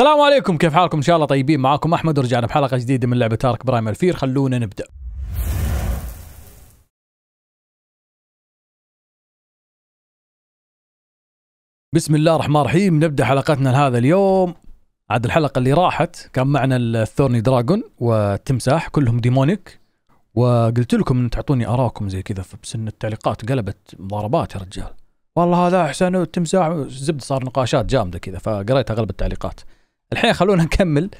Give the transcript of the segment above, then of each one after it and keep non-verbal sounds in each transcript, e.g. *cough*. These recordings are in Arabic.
السلام عليكم كيف حالكم ان شاء الله طيبين معاكم احمد ورجعنا بحلقه جديده من لعبه تارك برايم الفير خلونا نبدا بسم الله الرحمن الرحيم نبدا حلقتنا لهذا اليوم عاد الحلقه اللي راحت كان معنا الثورني دراجون والتمساح كلهم ديمونيك وقلت لكم ان تعطوني اراكم زي كذا فبس ان التعليقات قلبت مضاربات يا رجال والله هذا احسن والتمساح زبد صار نقاشات جامده كذا فقريت اغلب التعليقات الحين خلونا نكمل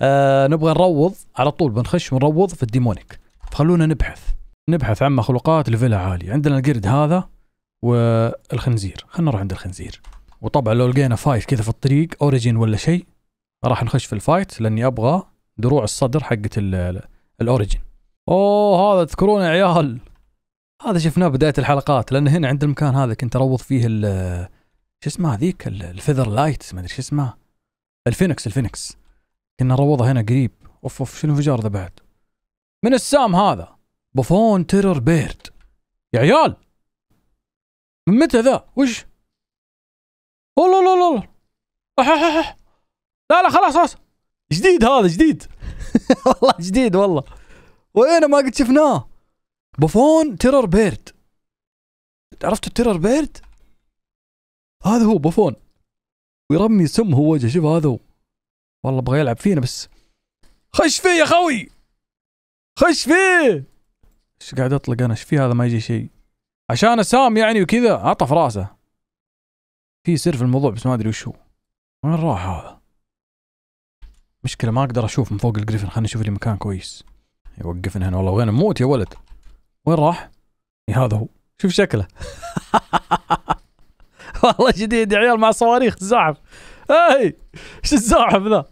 آه نبغى نروض على طول بنخش ونروض في الديمونيك خلونا نبحث نبحث عن مخلوقات لفيلا عالي عندنا القرد هذا والخنزير خلينا نروح عند الخنزير وطبعا لو لقينا فايت كذا في الطريق اوريجين ولا شيء راح نخش في الفايت لاني ابغى دروع الصدر حقت الاوريجين اوه هذا تذكرونه يا عيال هذا شفناه بدايه الحلقات لان هنا عند المكان هذا كنت اروض فيه شو اسمه هذيك الفيذر لايت ما ادري شو اسمه الفينكس الفينكس كنا نروضها هنا قريب اوف اوف شنو الانفجار ذا بعد من السام هذا بوفون تيرر بيرد يا عيال من متى ذا وش والله لا لا لا لا خلاص خلاص جديد هذا جديد *laughs* والله جديد والله وين ما قد شفناه بوفون تيرر بيرد عرفت التيرر بيرد هذا هو بوفون ويرمي سم هو وجهه شوف هذا والله ابغى يلعب فينا بس خش فيه يا خوي خش فيه ايش قاعد اطلق انا ايش في هذا ما يجي شيء عشان اسام يعني وكذا عطف راسه في سر في الموضوع بس ما ادري وش هو وين راح هذا مشكلة ما اقدر اشوف من فوق الجريفن خليني اشوف لي مكان كويس يوقفنا هنا والله وين نموت يا ولد وين راح؟ إيه، هذا هو شوف شكله *laughs* *laughs* والله جديد يا عيال مع صواريخ تزعف اي ايش الزعف ذا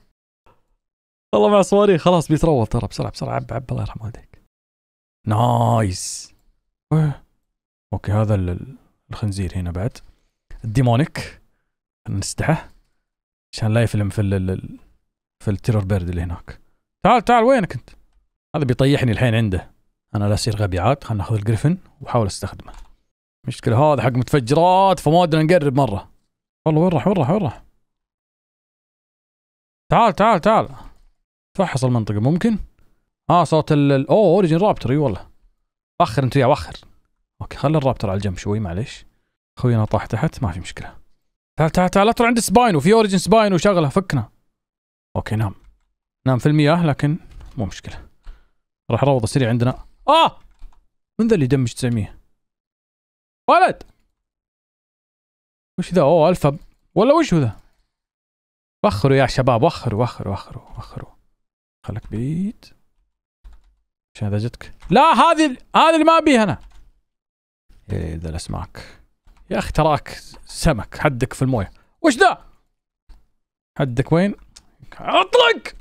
والله مع صواريخ خلاص بيتروض ترى بسرعه بسرعه عب عب الله يرحم والديك نايس إيه، اوكي هذا الخنزير هنا بعد الديمونيك نستحه عشان لا يفلم في في التيرور بيرد اللي هناك تعال تعال وينك انت هذا بيطيحني الحين عنده انا لا اصير غبي عاد خلنا ناخذ الجريفن واحاول استخدمه مشكلة هذا حق متفجرات فما ودنا نقرب مرة والله وين راح وين راح وين راح تعال تعال تعال تفحص المنطقة ممكن اه صوت ال اوه اوريجن رابتر اي والله وخر انت يا وخر اوكي خلي الرابتر على الجنب شوي معليش اخوي انا طاح تحت ما في مشكلة تعال تعال تعال اطلع عند سباينو في اوريجن سباينو شغله فكنا اوكي نام نام في المياه لكن مو مشكلة راح روضة سريع عندنا اه من ذا اللي دمج 900 ولد وش ذا اوه الفا ولا وش ذا وخروا يا شباب وخروا وخروا وخروا وخروا خلك بعيد عشان اذا جتك لا هذه هذه اللي ما ابيها انا ايه ذا الاسماك يا اخي تراك سمك حدك في المويه وش ذا حدك وين اطلق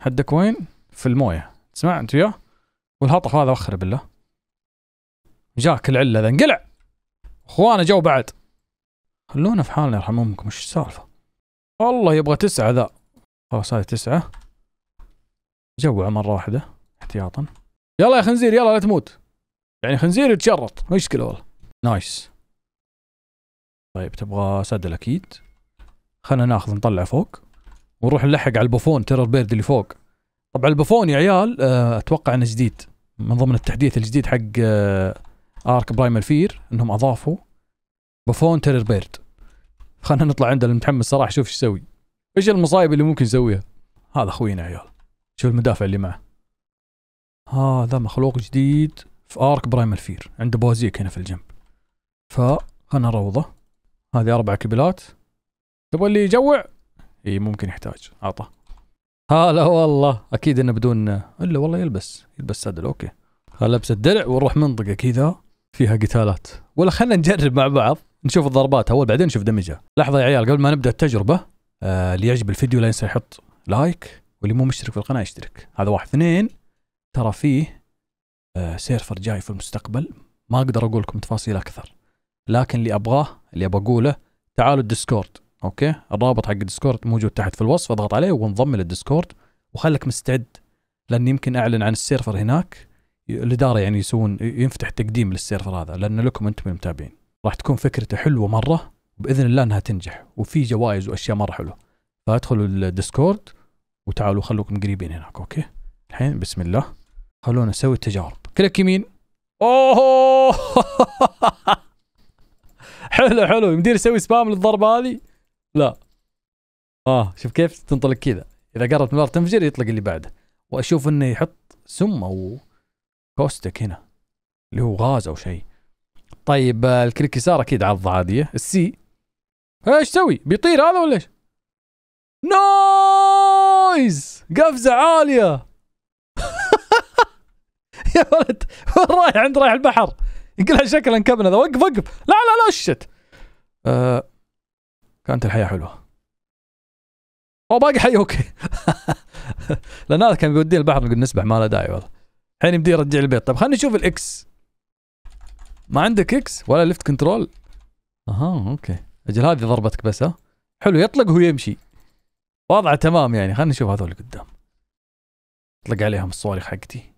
حدك وين في المويه تسمع انت وياه والهطف هذا وخر بالله جاك العله ذا انقلع اخوانا جو بعد خلونا في حالنا يرحم امكم ايش السالفه والله يبغى تسعة ذا خلاص هذه تسعة جوع مرة واحدة احتياطا يلا يا خنزير يلا لا تموت يعني خنزير يتشرط مشكلة والله نايس طيب تبغى سدل اكيد خلنا ناخذ نطلع فوق ونروح نلحق على البوفون ترى بيرد اللي فوق طبعا البوفون يا عيال آه، اتوقع انه جديد من ضمن التحديث الجديد حق آه، ارك برايمال فير انهم اضافوا بوفون تيرر بيرد خلينا نطلع عند المتحمس صراحه شوف ايش يسوي ايش المصايب اللي ممكن يسويها هذا اخوينا عيال شوف المدافع اللي معه هذا مخلوق جديد في ارك برايمال فير عنده بوزيك هنا في الجنب ف خلنا نروضه هذه اربع كبلات تبغى اللي يجوع اي ممكن يحتاج عطى هلا والله اكيد انه بدون الا والله يلبس يلبس سدل اوكي خلنا لبس الدرع ونروح منطقه كذا فيها قتالات ولا خلينا نجرب مع بعض نشوف الضربات اول بعدين نشوف دمجها لحظه يا عيال قبل ما نبدا التجربه آه اللي يعجب الفيديو لا ينسى يحط لايك واللي مو مشترك في القناه يشترك هذا واحد اثنين ترى فيه آه سيرفر جاي في المستقبل ما اقدر اقول لكم تفاصيل اكثر لكن اللي ابغاه اللي ابغى اقوله تعالوا الديسكورد اوكي الرابط حق الديسكورد موجود تحت في الوصف اضغط عليه وانضم للديسكورد وخلك مستعد لان يمكن اعلن عن السيرفر هناك الاداره يعني يسوون ينفتح تقديم للسيرفر هذا لان لكم انتم المتابعين راح تكون فكرته حلوه مره باذن الله انها تنجح وفي جوائز واشياء مره حلوه فادخلوا الديسكورد وتعالوا خلوكم قريبين هناك اوكي الحين بسم الله خلونا نسوي التجارب كليك يمين اوه *laughs* حلو حلو يمدير يسوي سبام للضربه هذه لا اه شوف كيف تنطلق كذا اذا قررت النار تنفجر يطلق اللي بعده واشوف انه يحط سم او كوستك هنا اللي هو غاز او شيء طيب آه، الكليك يسار اكيد عضه عاديه السي إيه، ايش سوي بيطير هذا ولا ايش نايز قفزه عاليه *laughs* يا ولد وين رايح عند رايح البحر يقلها شكلا كبن ذا وقف وقف لا لا لا الشت آه كانت الحياه حلوه او باقي حي اوكي *laughs* لان هذا كان بيوديه البحر نقول نسبح ما له داعي والله الحين يبدي يرجع البيت طب خلينا نشوف الاكس ما عندك اكس ولا ليفت كنترول اها اوكي اجل هذه ضربتك بس ها حلو يطلق وهو يمشي وضعه تمام يعني خلينا نشوف هذول قدام اطلق عليهم الصواريخ حقتي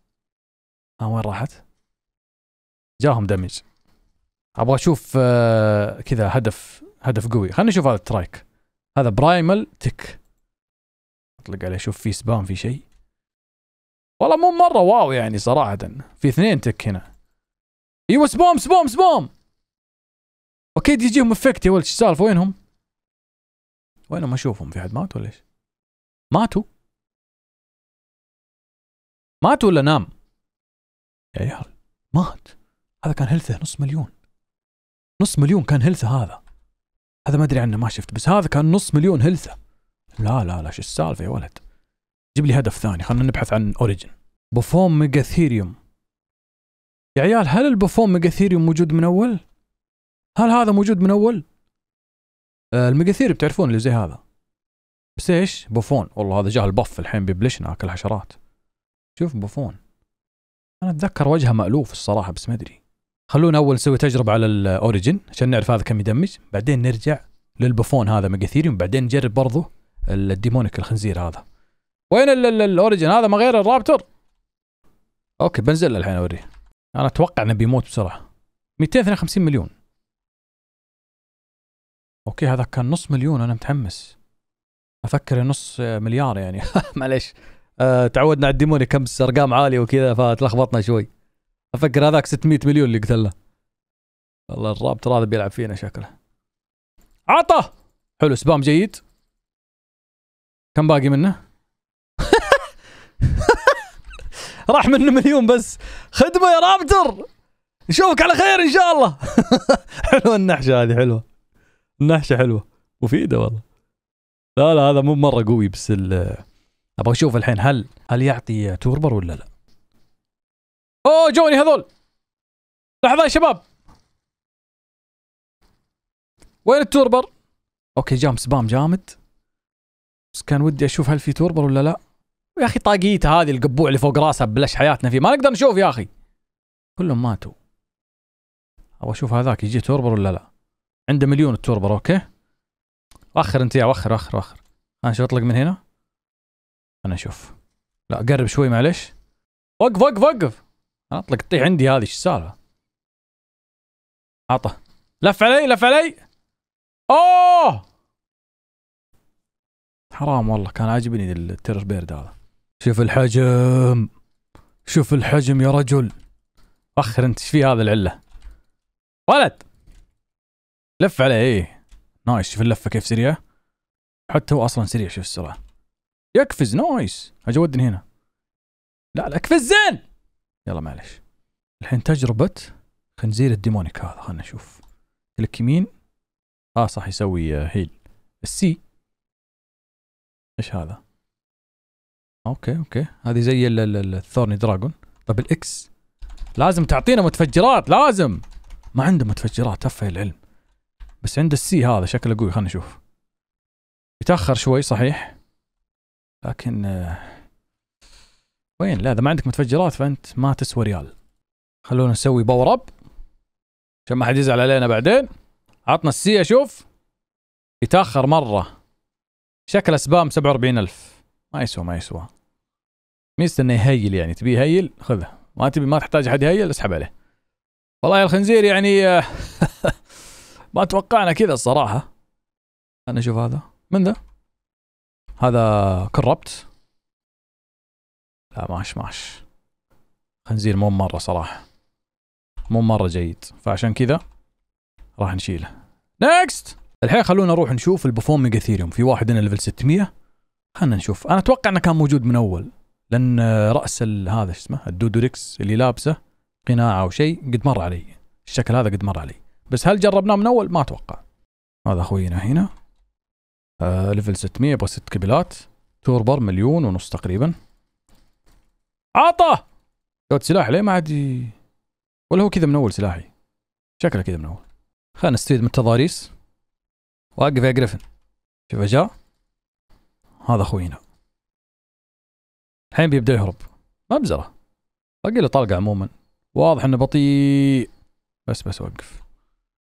ها وين راحت جاهم دمج ابغى اشوف آه كذا هدف هدف قوي خلينا نشوف هذا الترايك هذا برايمال تك اطلق عليه شوف في سبام في شيء والله مو مره واو يعني صراحه في اثنين تك هنا ايوه سبوم سبوم سبوم اكيد يجيهم افكت يا ولد ايش السالفه وينهم؟ وينهم اشوفهم في حد مات ولا ايش؟ ماتوا؟ ماتوا ولا نام؟ يا عيال مات هذا كان هلثه نص مليون نص مليون كان هلثه هذا هذا ما ادري عنه ما شفت بس هذا كان نص مليون هلثه لا لا لا شو السالفه يا ولد جيب لي هدف ثاني خلينا نبحث عن اوريجن بوفون ميجا ثيريوم يا عيال هل البوفون ميجا ثيريوم موجود من اول؟ هل هذا موجود من اول؟ آه الميجا ثيريوم تعرفون اللي زي هذا بس ايش؟ بوفون والله هذا جاه البف الحين بيبلشنا اكل حشرات شوف بوفون انا اتذكر وجهه مالوف الصراحه بس ما ادري خلونا اول نسوي تجربه على الاوريجن عشان نعرف هذا كم يدمج بعدين نرجع للبوفون هذا ميجاثيريوم بعدين نجرب برضه الديمونيك الخنزير هذا وين الاوريجن هذا ما غير الرابتر اوكي بنزل الحين اوريه انا اتوقع انه بيموت بسرعه 252 مليون اوكي هذا كان نص مليون انا متحمس افكر نص مليار يعني *laughs* معليش أه تعودنا على الديموني كم ارقام عاليه وكذا فتلخبطنا شوي افكر هذاك 600 مليون اللي قتله والله الرابتر هذا بيلعب فينا شكله عطه حلو سبام جيد كم باقي منه راح منه مليون بس خدمه يا رابتر نشوفك على خير ان شاء الله *laughs* حلوه النحشه هذه حلوه النحشه حلوه مفيده والله لا لا هذا مو مره قوي بس ال ابغى اشوف الحين هل هل يعطي توربر ولا لا اوه جوني هذول لحظه يا شباب وين التوربر اوكي جام سبام جامد بس كان ودي اشوف هل في توربر ولا لا يا اخي طاقيته هذه القبوع اللي فوق راسها بلش حياتنا فيه ما نقدر نشوف يا اخي كلهم ماتوا ابغى اشوف هذاك يجي توربر ولا لا عنده مليون التوربر اوكي وخر انت يا وخر وخر وخر انا شو اطلق من هنا انا اشوف لا قرب شوي معلش وقف وقف وقف انا اطلق طيح عندي هذه ايش السالفه عطه لف علي لف علي اوه حرام والله كان عاجبني التيرر بيرد هذا شوف الحجم شوف الحجم يا رجل اخر انت ايش في هذا العله ولد لف عليه ايه نايس شوف اللفه كيف سريعه حتى هو اصلا سريع شوف السرعه يقفز نايس اجي ودني هنا لا لا اقفز زين يلا معلش الحين تجربه خنزير الديمونيك هذا خلنا نشوف كليك يمين اه صح يسوي هيل آه، السي ايش هذا اوكي اوكي هذه زي الثورني دراجون طب الاكس لازم تعطينا متفجرات لازم ما عنده متفجرات هفه العلم بس عند السي هذا شكله قوي خلينا نشوف يتاخر شوي صحيح لكن آه، وين لا اذا ما عندك متفجرات فانت ما تسوى ريال خلونا نسوي باور اب عشان ما حد يزعل علينا بعدين عطنا السي اشوف يتاخر مره شكله سبام 47000 ما يسوى ما يسوى ميزته انه يهيل يعني تبيه يهيل خذه ما تبي ما تحتاج احد يهيل اسحب عليه والله يا الخنزير يعني *laughs* ما توقعنا كذا الصراحه انا اشوف هذا من ذا هذا كربت لا ماش ماش خنزير مو مره صراحه مو مره جيد فعشان كذا راح نشيله نكست الحين خلونا نروح نشوف البوفون ميجاثيريوم في واحد هنا ليفل 600 خلنا نشوف انا اتوقع انه كان موجود من اول لان راس هذا شو اسمه الدودوريكس اللي لابسه قناع او شيء قد مر علي الشكل هذا قد مر علي بس هل جربناه من اول ما اتوقع هذا اخوينا هنا آه ليفل 600 يبغى 6 كبلات توربر مليون ونص تقريبا عطا دوت سلاح ليه ما عاد ولا هو كذا من اول سلاحي شكله كذا من اول خلينا نستفيد من التضاريس واقف يا جريفن شوف جاء هذا اخوينا الحين بيبدا يهرب مبزره باقي له طلقه عموما واضح انه بطيء بس بس وقف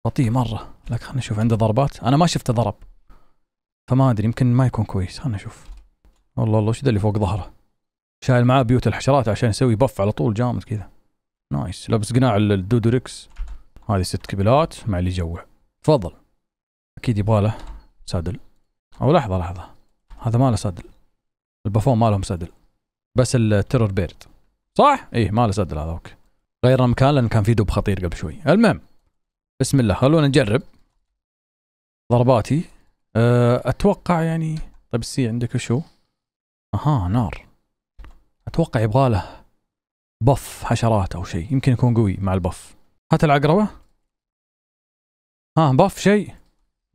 بطيء مره لك خلنا نشوف عنده ضربات انا ما شفته ضرب فما ادري يمكن ما يكون كويس خلنا نشوف والله الله وش ذا اللي فوق ظهره شايل معاه بيوت الحشرات عشان يسوي بف على طول جامد كذا نايس لابس قناع الدودوريكس هذه ست كبلات مع اللي يجوع تفضل اكيد يبغى له سادل او لحظه لحظه هذا ما له صدل البافون ما لهم صدل بس التيرور بيرد صح؟ ايه ما له صدل اوكي غير مكان لان كان في دب خطير قبل شوي المهم بسم الله خلونا نجرب ضرباتي آه، اتوقع يعني طيب السي عندك شو؟ اها نار اتوقع يبغى له بف حشرات او شيء يمكن يكون قوي مع البف هات العقربه ها بف شيء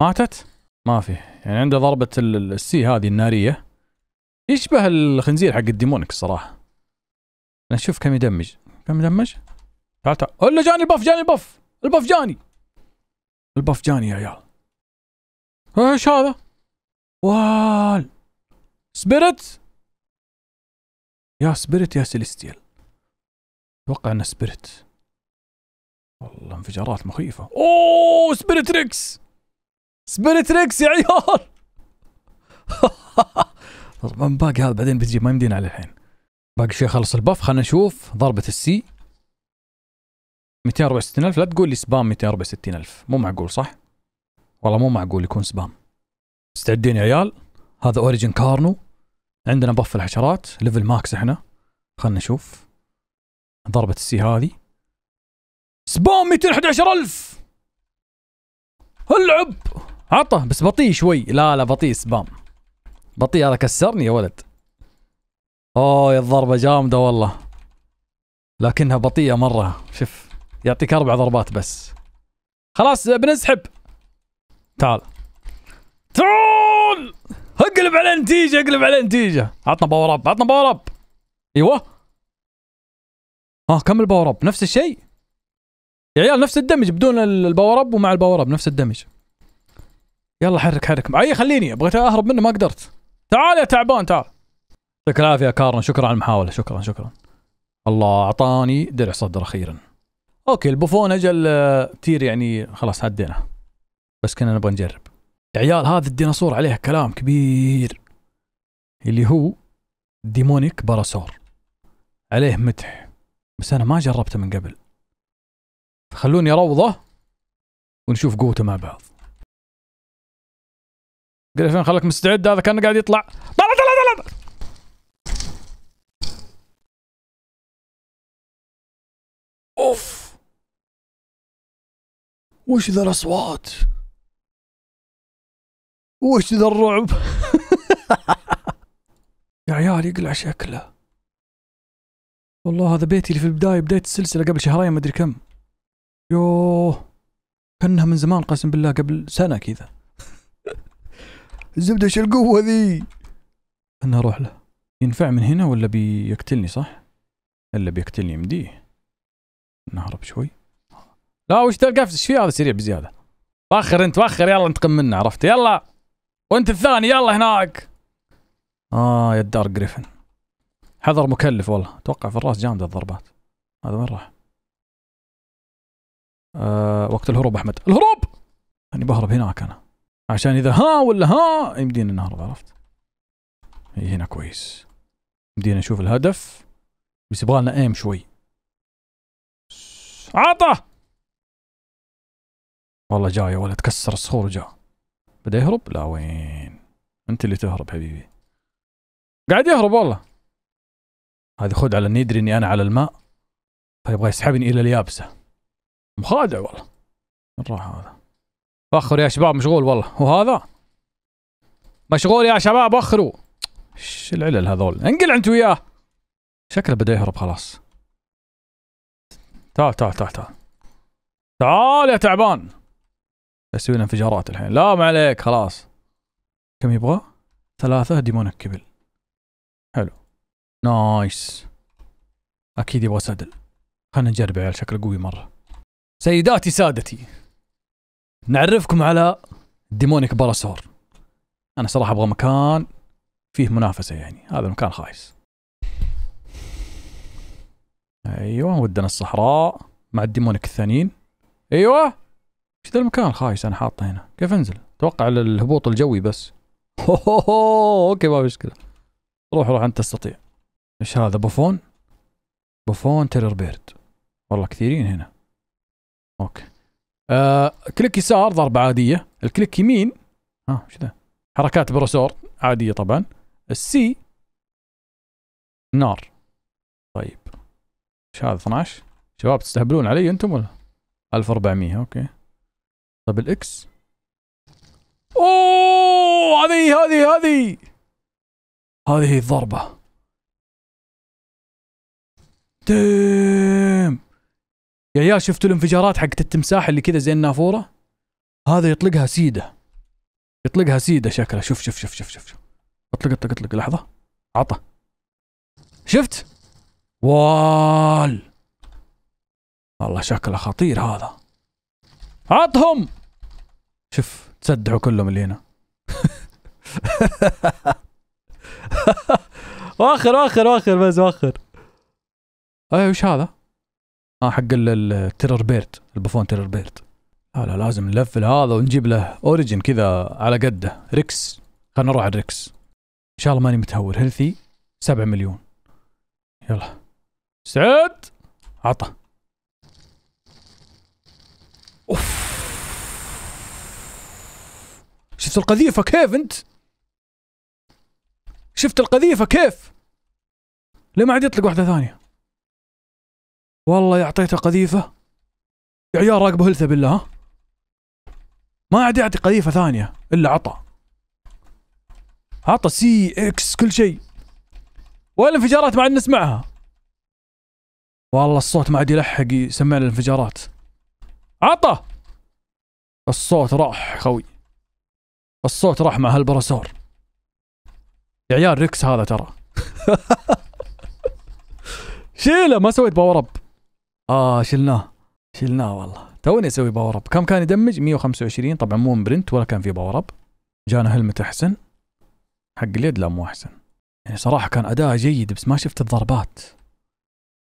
ماتت ما في يعني عنده ضربه السي هذه الناريه يشبه الخنزير حق الديمونك صراحه نشوف كم يدمج كم يدمج تعال تعال الا جاني البف جاني البف البف جاني البف جاني يا عيال ايش هذا؟ وال سبيريت يا سبيريت يا سيليستيال اتوقع انه سبيريت والله انفجارات مخيفة اوه سبيريت ريكس سبيريتريكس يا عيال طبعا *laughs* باقي هذا بعدين بتجي ما يمدينا عليه الحين باقي شيء خلص الباف خلينا نشوف ضربة السي 264000 لا تقول لي سبام 264000 مو معقول صح؟ والله مو معقول يكون سبام مستعدين يا عيال هذا اوريجن كارنو عندنا بف الحشرات ليفل ماكس احنا خلينا نشوف ضربة السي هذه سبام 211000 العب عطه بس بطيء شوي لا لا بطيء سبام بطيء هذا كسرني يا ولد اوه يا الضربة جامدة والله لكنها بطيئة مرة شوف يعطيك اربع ضربات بس خلاص بنسحب تعال تعال اقلب على النتيجة اقلب على النتيجة عطنا باور اب عطنا باور اب ايوه ها آه، كمل باور اب نفس الشيء يا عيال نفس الدمج بدون الباور اب ومع الباور اب نفس الدمج يلا حرك حرك معي خليني بغيت اهرب منه ما قدرت تعال يا تعبان تعال يعطيك العافيه كارن شكرا على المحاوله شكرا شكرا الله اعطاني درع صدر اخيرا اوكي البوفون اجل آه، تير يعني خلاص هدينا بس كنا نبغى نجرب عيال هذا الديناصور عليه كلام كبير اللي هو ديمونيك باراسور عليه مدح بس انا ما جربته من قبل فخلوني اروضه ونشوف قوته مع بعض جريفن خلك مستعد هذا كان قاعد يطلع طلع طلع طلع اوف وش ذا الاصوات وش ذا الرعب *laughs* يا عيال يقلع شكله والله هذا بيتي اللي في البدايه بدايه السلسله قبل شهرين ما ادري كم يوه كانها من زمان قسم بالله قبل سنه كذا الزبده شو القوه ذي انا اروح له ينفع من هنا ولا بيقتلني صح الا بيقتلني مديه نهرب شوي لا وش ذا القفز ايش في هذا سريع بزياده وخر انت وخر يلا انتقم منه عرفت يلا وانت الثاني يلا هناك اه يا دار جريفن حذر مكلف والله اتوقع في الراس جامده الضربات هذا وين راح؟ آه وقت الهروب احمد الهروب اني يعني بهرب هناك انا عشان اذا ها ولا ها يمدينا نهرب عرفت هنا كويس يمدينا نشوف الهدف بس يبغى لنا ايم شوي عطى والله جاي ولا تكسر الصخور وجا بدا يهرب لا وين انت اللي تهرب حبيبي قاعد يهرب والله هذه خد على اني ادري اني انا على الماء فيبغى يسحبني الى اليابسه مخادع والله وين راح هذا وخروا يا شباب مشغول والله وهذا مشغول يا شباب وخروا ايش العلل هذول انقلع انت وياه شكله بدا يهرب خلاص تعال تعال تعال تعال تعال يا تعبان اسوي لنا انفجارات الحين لا ما عليك خلاص كم يبغى ثلاثة ديمونك كبل حلو نايس اكيد يبغى سدل خلينا نجرب عيال شكله قوي مرة سيداتي سادتي نعرفكم على ديمونيك باراسور انا صراحه ابغى مكان فيه منافسه يعني هذا المكان خايس ايوه ودنا الصحراء مع الديمونيك الثانيين ايوه ايش ذا المكان خايس انا حاطه هنا كيف انزل اتوقع الهبوط الجوي بس *laughs* هوهوهو. اوكي ما مشكله روح روح انت تستطيع ايش هذا بوفون بوفون تيرر بيرد والله كثيرين هنا اوكي آه كليك يسار ضربة عادية الكليك يمين ها آه وش ذا حركات بروسور عادية طبعا السي نار طيب ايش هذا 12 شباب تستهبلون علي انتم ولا 1400 اوكي طب الاكس اوه هذه هذه هذه هذه الضربة تيم يا يا شفتوا الانفجارات حقت التمساح اللي كذا زي النافوره هذا يطلقها سيده يطلقها سيده شكله شوف شوف شوف شوف شوف اطلق اطلق اطلق لحظه عطى شفت وال والله شكله خطير هذا عطهم شوف تسدعوا كلهم اللي هنا *laughs* واخر واخر واخر بس واخر اي وش هذا اه حق التيرر بيرد البوفون تيرر بيرد لا لازم نلف هذا ونجيب له اوريجن كذا على قده ريكس خلنا نروح على ريكس ان شاء الله ماني متهور هيلثي 7 مليون يلا سعد عطى اوف شفت القذيفه كيف انت شفت القذيفه كيف ليه ما عاد يطلق واحده ثانيه والله يعطيته قذيفه يا عيال راقبوا هلثه بالله ها ما عاد يعطي قذيفه ثانيه الا عطى عطى سي اكس كل شيء والانفجارات ما عاد نسمعها والله الصوت ما عاد يلحق يسمعنا الانفجارات عطى الصوت راح خوي الصوت راح مع هالبرسار يا عيال ريكس هذا ترى *laughs* شيله ما سويت باور اب اه شلناه شلناه والله توني اسوي باور اب كم كان يدمج 125 طبعا مو برنت ولا كان في باور اب جانا هلمت احسن حق اليد لا مو احسن يعني صراحه كان اداء جيد بس ما شفت الضربات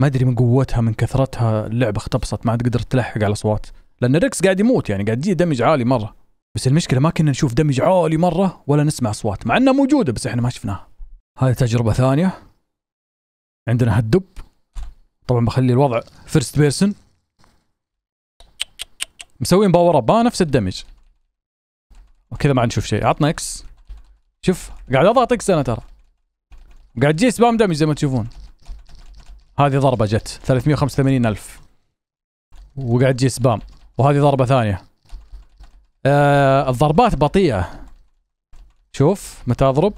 ما ادري من قوتها من كثرتها اللعبه اختبصت ما عاد قدرت تلحق على اصوات لان ريكس قاعد يموت يعني قاعد يجي دمج عالي مره بس المشكله ما كنا نشوف دمج عالي مره ولا نسمع اصوات مع انها موجوده بس احنا ما شفناها هذه تجربه ثانيه عندنا هالدب طبعا بخلي الوضع فيرست بيرسون مسويين باور اب نفس الدمج وكذا ما نشوف شيء عطنا اكس شوف قاعد اضغط اكس انا ترى قاعد تجي سبام دمج زي ما تشوفون هذه ضربه جت 385 الف وقاعد تجي سبام وهذه ضربه ثانيه آه الضربات بطيئه شوف متى اضرب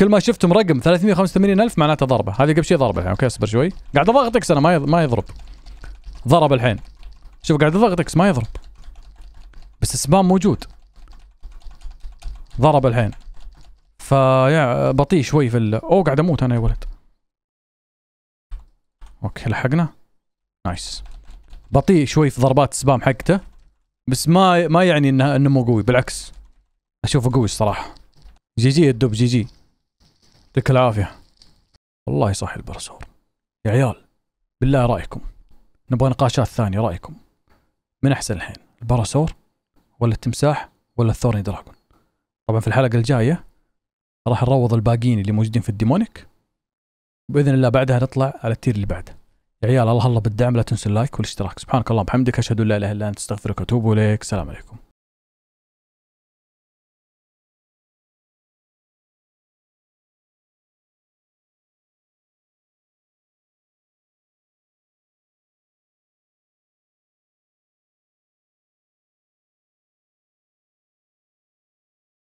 كل ما شفتم رقم 385 الف معناته ضربه هذه قبل شوي ضربه يعني اوكي اصبر شوي قاعد اضغط اكس انا ما ما يضرب ضرب الحين شوف قاعد اضغط اكس ما يضرب بس السبام موجود ضرب الحين فيا بطيء شوي في ال... اوه قاعد اموت انا يا ولد اوكي لحقنا نايس بطيء شوي في ضربات السبام حقته بس ما ما يعني انه انه مو قوي بالعكس اشوفه قوي الصراحه جي جي الدب جي جي يعطيك العافيه والله يصحي البرسور يا عيال بالله رايكم نبغى نقاشات ثانيه رايكم من احسن الحين البراسور ولا التمساح ولا الثورني دراجون طبعا في الحلقه الجايه راح نروض الباقيين اللي موجودين في الديمونيك باذن الله بعدها نطلع على التير اللي بعده يا عيال الله الله بالدعم لا تنسوا اللايك والاشتراك سبحانك اللهم وبحمدك اشهد ان لا اله الا انت استغفرك واتوب اليك السلام عليكم